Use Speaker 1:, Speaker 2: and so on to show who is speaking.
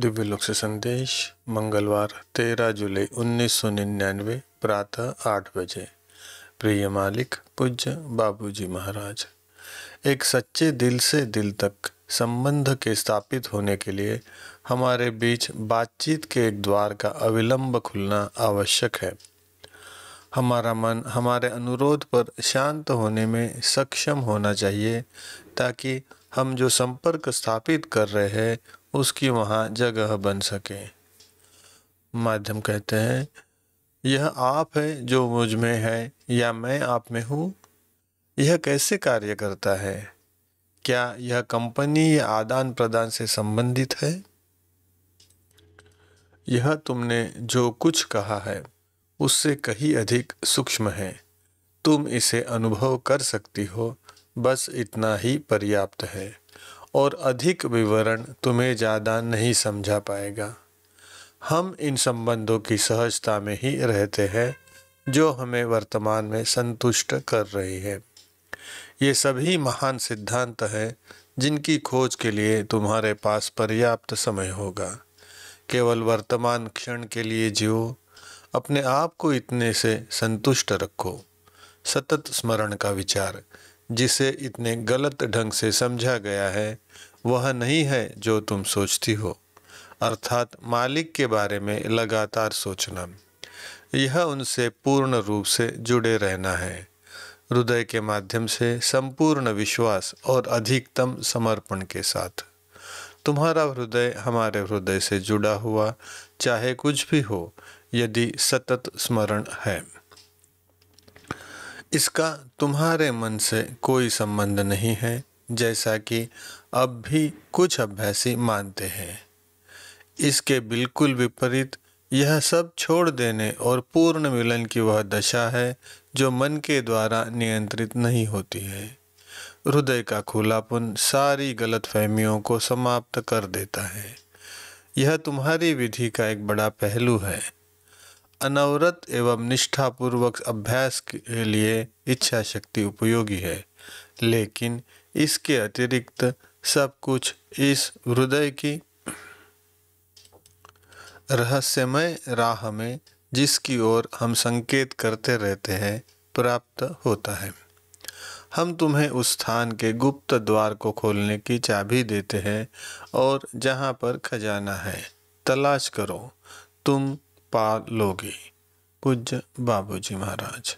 Speaker 1: दिव्य लोक से संदेश मंगलवार 13 जुलाई निन्यानवे प्रातः आठ बजे प्रिय मालिक पूज्य बाबूजी महाराज एक सच्चे दिल से दिल तक संबंध के स्थापित होने के लिए हमारे बीच बातचीत के एक द्वार का अविलंब खुलना आवश्यक है हमारा मन हमारे अनुरोध पर शांत होने में सक्षम होना चाहिए ताकि हम जो संपर्क स्थापित कर रहे हैं उसकी वहाँ जगह बन सके माध्यम कहते हैं यह आप है जो मुझ में है या मैं आप में हूँ यह कैसे कार्य करता है क्या यह कंपनी या आदान प्रदान से संबंधित है यह तुमने जो कुछ कहा है उससे कहीं अधिक सूक्ष्म है तुम इसे अनुभव कर सकती हो बस इतना ही पर्याप्त है और अधिक विवरण तुम्हें ज़्यादा नहीं समझा पाएगा हम इन संबंधों की सहजता में ही रहते हैं जो हमें वर्तमान में संतुष्ट कर रही है ये सभी महान सिद्धांत हैं जिनकी खोज के लिए तुम्हारे पास पर्याप्त समय होगा केवल वर्तमान क्षण के लिए जियो अपने आप को इतने से संतुष्ट रखो सतत स्मरण का विचार जिसे इतने गलत ढंग से समझा गया है वह नहीं है जो तुम सोचती हो अर्थात मालिक के बारे में लगातार सोचना यह उनसे पूर्ण रूप से जुड़े रहना है हृदय के माध्यम से संपूर्ण विश्वास और अधिकतम समर्पण के साथ तुम्हारा हृदय हमारे हृदय से जुड़ा हुआ चाहे कुछ भी हो यदि सतत स्मरण है इसका तुम्हारे मन से कोई संबंध नहीं है जैसा कि अब भी कुछ अभ्यासी मानते हैं इसके बिल्कुल विपरीत यह सब छोड़ देने और पूर्ण मिलन की वह दशा है जो मन के द्वारा नियंत्रित नहीं होती है हृदय का खुलापन सारी गलत फहमियों को समाप्त कर देता है यह तुम्हारी विधि का एक बड़ा पहलू है अनवरत एवं निष्ठापूर्वक अभ्यास के लिए इच्छा शक्ति उपयोगी है लेकिन इसके अतिरिक्त सब कुछ इस हृदय की रहस्यमय राह में जिसकी ओर हम संकेत करते रहते हैं प्राप्त होता है हम तुम्हें उस स्थान के गुप्त द्वार को खोलने की चाबी देते हैं और जहाँ पर खजाना है तलाश करो तुम पा लोगे पूज्य बाबूजी महाराज